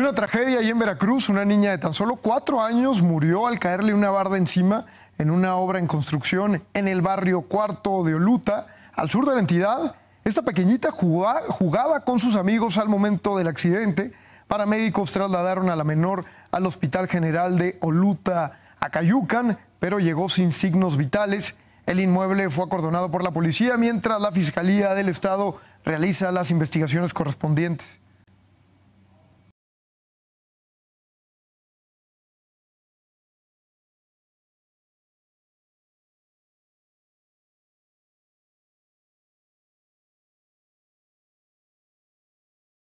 una tragedia y en Veracruz, una niña de tan solo cuatro años murió al caerle una barda encima en una obra en construcción en el barrio Cuarto de Oluta, al sur de la entidad. Esta pequeñita jugaba, jugaba con sus amigos al momento del accidente. Paramédicos trasladaron a la menor al Hospital General de Oluta, a Cayucan, pero llegó sin signos vitales. El inmueble fue acordonado por la policía mientras la Fiscalía del Estado realiza las investigaciones correspondientes.